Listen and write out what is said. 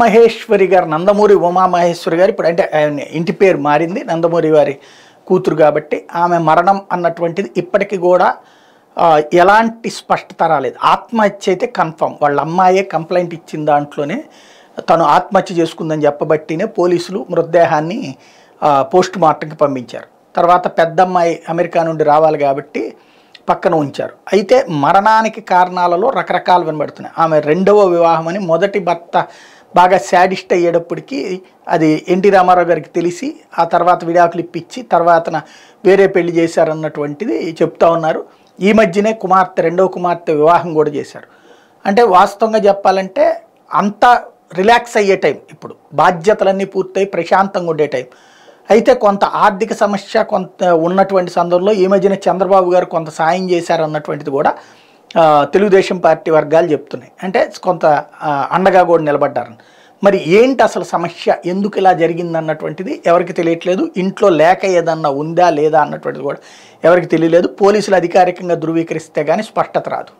మహేశ్వరి గారు నందమూరి ఉమామహేశ్వరి గారు ఇప్పుడు అంటే ఆయన ఇంటి పేరు మారింది నందమూరి వారి కూతురు కాబట్టి ఆమె మరణం అన్నటువంటిది ఇప్పటికీ కూడా ఎలాంటి స్పష్టత రాలేదు ఆత్మహత్య అయితే కన్ఫర్మ్ వాళ్ళ అమ్మాయే కంప్లైంట్ ఇచ్చిన దాంట్లోనే తను ఆత్మహత్య చేసుకుందని చెప్పబట్టినే పోలీసులు మృతదేహాన్ని పోస్ట్ మార్టంకి పంపించారు తర్వాత పెద్దమ్మాయి అమెరికా నుండి రావాలి కాబట్టి పక్కన ఉంచారు అయితే మరణానికి కారణాలలో రకరకాలు వినబడుతున్నాయి ఆమె రెండవ వివాహం అని మొదటి భర్త బాగా శాడిస్ట్ అయ్యేటప్పటికీ అది ఎన్టీ రామారావు గారికి తెలిసి ఆ తర్వాత విడాకులు ఇప్పించి తర్వాతన వేరే పెళ్లి చేశారన్నటువంటిది చెప్తా ఉన్నారు ఈ మధ్యనే కుమార్తె రెండవ కుమార్తె వివాహం కూడా చేశారు అంటే వాస్తవంగా చెప్పాలంటే అంత రిలాక్స్ అయ్యే టైం ఇప్పుడు బాధ్యతలన్నీ పూర్తయి ప్రశాంతంగా ఉండే టైం అయితే కొంత ఆర్థిక సమస్య కొంత ఉన్నటువంటి సందర్భంలో ఈ మధ్యన చంద్రబాబు గారు కొంత సాయం చేశారు అన్నటువంటిది కూడా తెలుగుదేశం పార్టీ వర్గాలు చెప్తున్నాయి అంటే కొంత అండగా కూడా నిలబడ్డారని మరి ఏంటి అసలు సమస్య ఎందుకు ఇలా జరిగింది అన్నటువంటిది ఎవరికి తెలియట్లేదు ఇంట్లో లేక ఏదన్నా ఉందా లేదా అన్నటువంటిది కూడా ఎవరికి తెలియలేదు పోలీసులు అధికారికంగా ధృవీకరిస్తే కానీ స్పష్టత రాదు